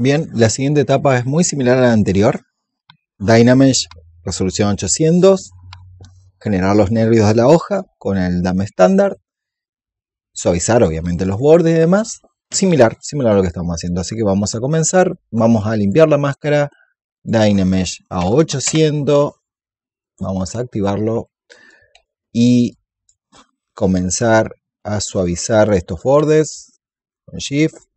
Bien, la siguiente etapa es muy similar a la anterior. Dynamesh, resolución 800, generar los nervios de la hoja con el DAM estándar, suavizar obviamente los bordes y demás. Similar, similar a lo que estamos haciendo. Así que vamos a comenzar, vamos a limpiar la máscara, Dynamesh a 800, vamos a activarlo y comenzar a suavizar estos bordes con Shift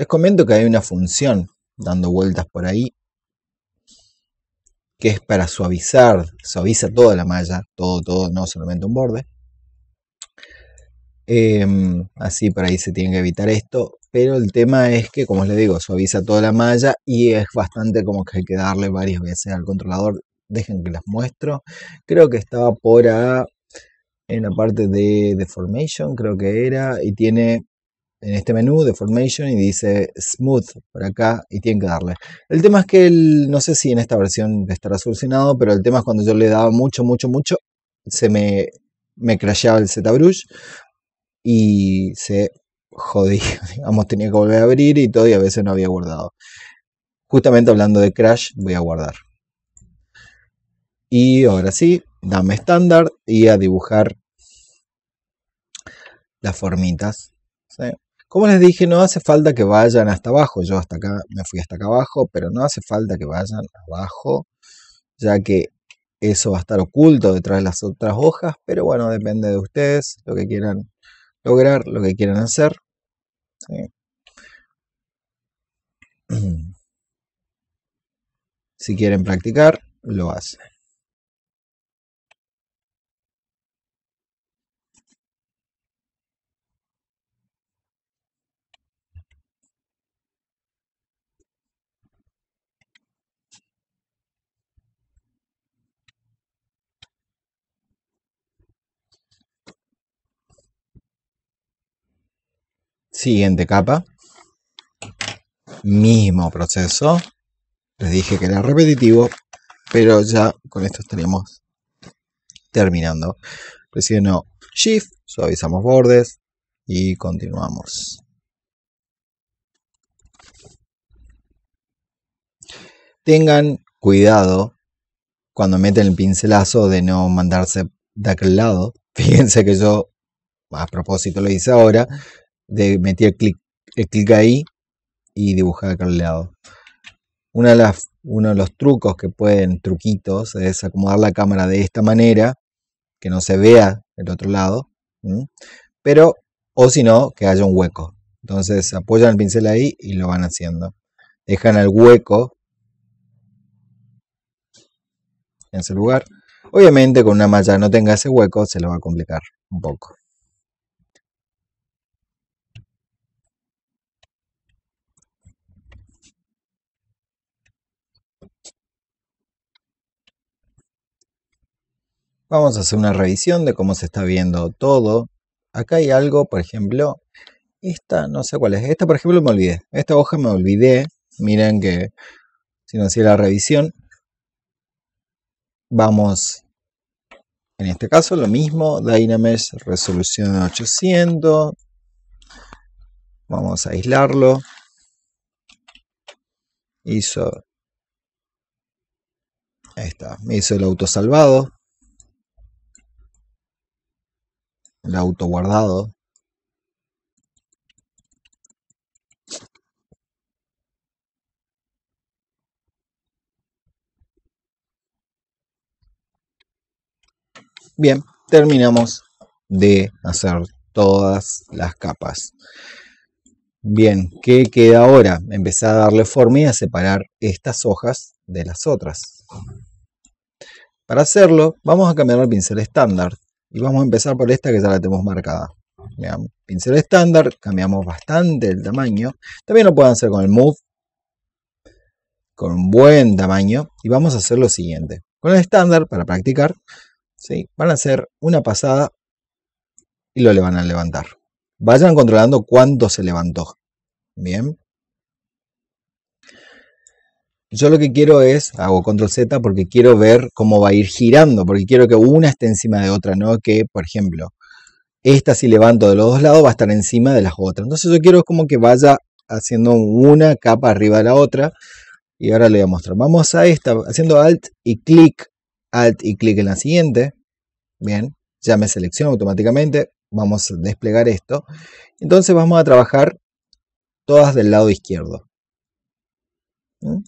Les comento que hay una función dando vueltas por ahí que es para suavizar, suaviza toda la malla, todo, todo, no solamente un borde. Em, así por ahí se tiene que evitar esto, pero el tema es que, como les digo, suaviza toda la malla y es bastante como que hay que darle varias veces al controlador. Dejen que las muestro. Creo que estaba por ahí en la parte de deformation, creo que era, y tiene en este menú de Formation y dice Smooth por acá y tienen que darle. El tema es que el, no sé si en esta versión estará solucionado, pero el tema es cuando yo le daba mucho, mucho, mucho, se me, me crasheaba el ZBrush y se jodía, digamos, tenía que volver a abrir y todo y a veces no había guardado. Justamente hablando de crash, voy a guardar. Y ahora sí, dame estándar y a dibujar las formitas. Como les dije, no hace falta que vayan hasta abajo. Yo hasta acá me fui hasta acá abajo, pero no hace falta que vayan abajo, ya que eso va a estar oculto detrás de las otras hojas. Pero bueno, depende de ustedes, lo que quieran lograr, lo que quieran hacer. Si quieren practicar, lo hacen. Siguiente capa. Mismo proceso. Les dije que era repetitivo, pero ya con esto estaríamos terminando. Presiono Shift, suavizamos bordes y continuamos. Tengan cuidado cuando meten el pincelazo de no mandarse de aquel lado. Fíjense que yo, a propósito lo hice ahora, de, metía el clic, el clic ahí y dibujar acá al lado. Una de las, uno de los trucos que pueden, truquitos, es acomodar la cámara de esta manera, que no se vea el otro lado, pero, o si no, que haya un hueco. Entonces apoyan el pincel ahí y lo van haciendo. Dejan el hueco en ese lugar. Obviamente con una malla no tenga ese hueco se lo va a complicar un poco. Vamos a hacer una revisión de cómo se está viendo todo. Acá hay algo, por ejemplo, esta, no sé cuál es. Esta, por ejemplo, me olvidé. Esta hoja me olvidé. Miren que si no hacía la revisión, vamos, en este caso, lo mismo. Dynamesh resolución 800. Vamos a aislarlo. Hizo. Ahí está. Me hizo el autosalvado. el auto guardado. Bien, terminamos de hacer todas las capas. Bien, ¿qué queda ahora? Empezar a darle forma y a separar estas hojas de las otras. Para hacerlo, vamos a cambiar el pincel estándar. Y vamos a empezar por esta que ya la tenemos marcada. Veamos, pincel estándar, cambiamos bastante el tamaño. También lo pueden hacer con el Move, con un buen tamaño. Y vamos a hacer lo siguiente. Con el estándar, para practicar, ¿sí? van a hacer una pasada y lo le van a levantar. Vayan controlando cuánto se levantó. Bien. Yo lo que quiero es, hago control Z porque quiero ver cómo va a ir girando, porque quiero que una esté encima de otra, no que, por ejemplo, esta si levanto de los dos lados va a estar encima de las otras. Entonces yo quiero como que vaya haciendo una capa arriba de la otra. Y ahora le voy a mostrar. Vamos a esta, haciendo Alt y clic, Alt y clic en la siguiente. Bien, ya me selecciona automáticamente. Vamos a desplegar esto. Entonces vamos a trabajar todas del lado izquierdo. ¿Mm?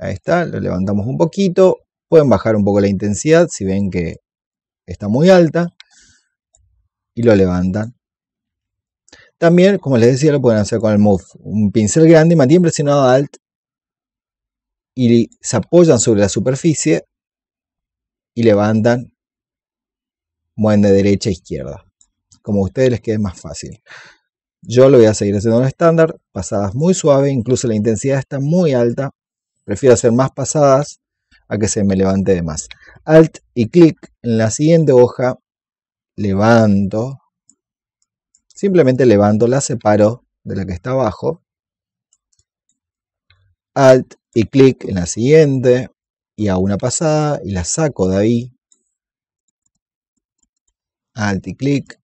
Ahí está, lo levantamos un poquito. Pueden bajar un poco la intensidad si ven que está muy alta. Y lo levantan. También, como les decía, lo pueden hacer con el move. Un pincel grande, mantienen presionado Alt y se apoyan sobre la superficie y levantan, mueven de derecha a izquierda, como a ustedes les quede más fácil. Yo lo voy a seguir haciendo lo estándar, pasadas muy suaves, incluso la intensidad está muy alta, Prefiero hacer más pasadas a que se me levante de más. Alt y clic en la siguiente hoja, levanto, simplemente levanto, la separo de la que está abajo. Alt y clic en la siguiente y hago una pasada y la saco de ahí. Alt y clic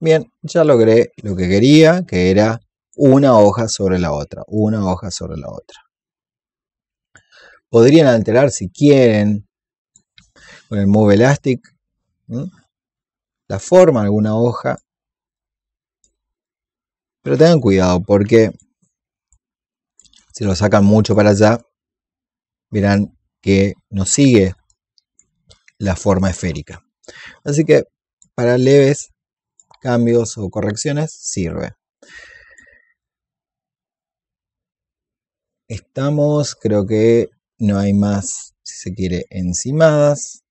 Bien, ya logré lo que quería, que era una hoja sobre la otra, una hoja sobre la otra. Podrían alterar si quieren con el Move Elastic la forma de alguna hoja. Pero tengan cuidado porque si lo sacan mucho para allá, verán que no sigue la forma esférica. Así que para leves cambios o correcciones, sirve. Estamos, creo que no hay más, si se quiere, encimadas.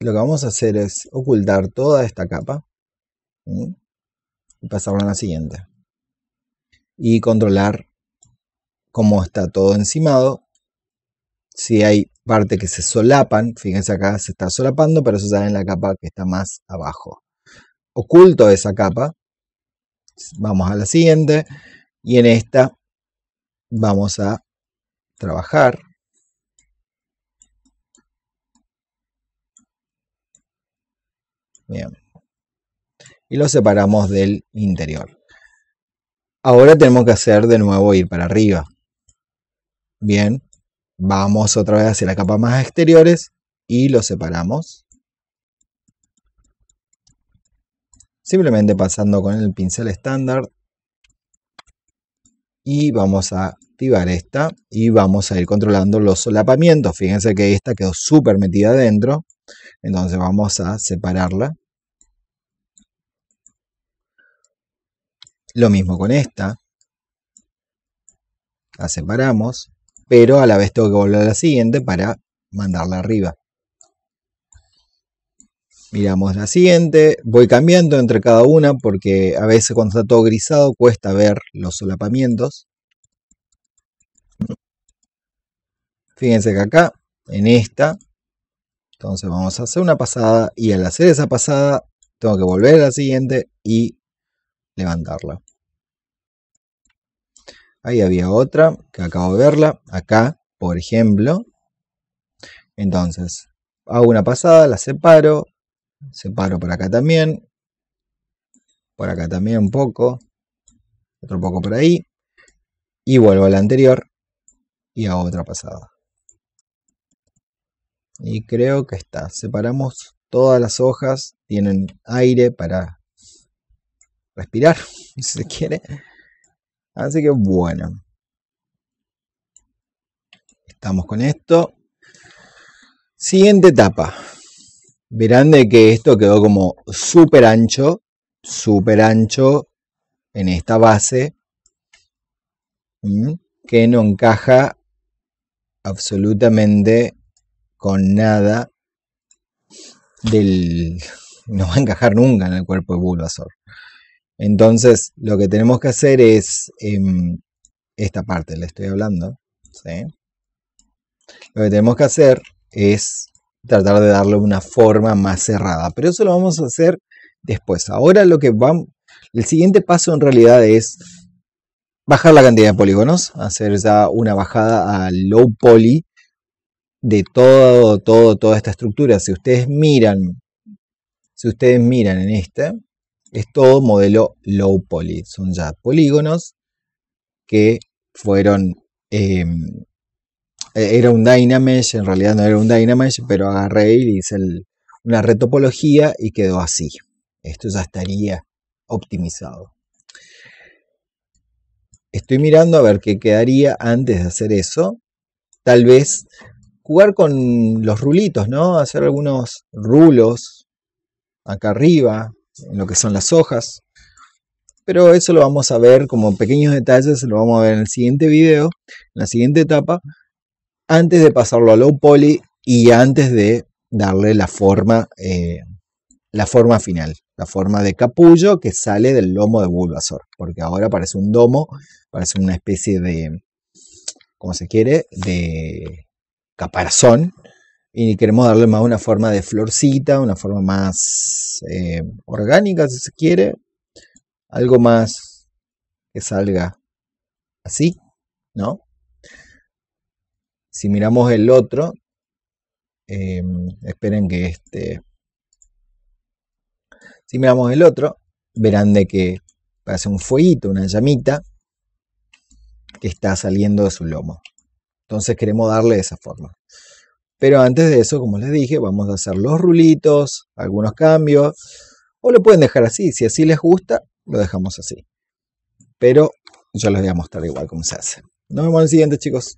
Lo que vamos a hacer es ocultar toda esta capa y pasarla a la siguiente. Y controlar cómo está todo encimado. Si hay parte que se solapan, fíjense acá se está solapando, pero eso está en la capa que está más abajo oculto esa capa. Vamos a la siguiente y en esta vamos a trabajar. Bien. Y lo separamos del interior. Ahora tenemos que hacer de nuevo ir para arriba. Bien. Vamos otra vez hacia la capa más exteriores y lo separamos. Simplemente pasando con el pincel estándar y vamos a activar esta y vamos a ir controlando los solapamientos. Fíjense que esta quedó súper metida adentro, entonces vamos a separarla. Lo mismo con esta. La separamos, pero a la vez tengo que volver a la siguiente para mandarla arriba miramos la siguiente, voy cambiando entre cada una porque a veces cuando está todo grisado cuesta ver los solapamientos. Fíjense que acá, en esta, entonces vamos a hacer una pasada y al hacer esa pasada tengo que volver a la siguiente y levantarla. Ahí había otra que acabo de verla, acá, por ejemplo. Entonces, hago una pasada, la separo, Separo por acá también. Por acá también un poco. Otro poco por ahí. Y vuelvo a la anterior. Y a otra pasada. Y creo que está. Separamos todas las hojas. Tienen aire para respirar, si se quiere. Así que bueno. Estamos con esto. Siguiente etapa verán de que esto quedó como súper ancho, súper ancho en esta base que no encaja absolutamente con nada del... no va a encajar nunca en el cuerpo de Bulbasaur. Entonces lo que tenemos que hacer es em, esta parte, le estoy hablando. Lo que tenemos que hacer es tratar de darle una forma más cerrada. Pero eso lo vamos a hacer después. Ahora lo que vamos, el siguiente paso en realidad es bajar la cantidad de polígonos, hacer ya una bajada a low poly de todo, todo, toda esta estructura. Si ustedes miran, si ustedes miran en este, es todo modelo low poly. Son ya polígonos que fueron em, eh, era un Dynamesh, en realidad no era un Dynamesh, pero agarré y hice una retopología y quedó así. Esto ya estaría optimizado. Estoy mirando a ver qué quedaría antes de hacer eso. Tal vez jugar con los rulitos, ¿no? Hacer algunos rulos acá arriba, en lo que son las hojas. Pero eso lo vamos a ver como pequeños detalles, lo vamos a ver en el siguiente video, en la siguiente etapa antes de pasarlo a low poly y antes de darle la forma, eh, la forma final, la forma de capullo que sale del lomo de Bulbasaur, porque ahora parece un domo, parece una especie de, cómo se quiere, de caparazón, y queremos darle más una forma de florcita, una forma más eh, orgánica, si se quiere, algo más que salga así, ¿no? Si miramos el otro, em, esperen que este... Si miramos el otro, verán de que parece un fueguito, una llamita que está saliendo de su lomo. Entonces queremos darle esa forma. Pero antes de eso, como les dije, vamos a hacer los rulitos, algunos cambios. O lo pueden dejar así. Si así les gusta, lo dejamos así. Pero yo les voy a mostrar igual cómo se hace. Nos vemos en el siguiente, chicos.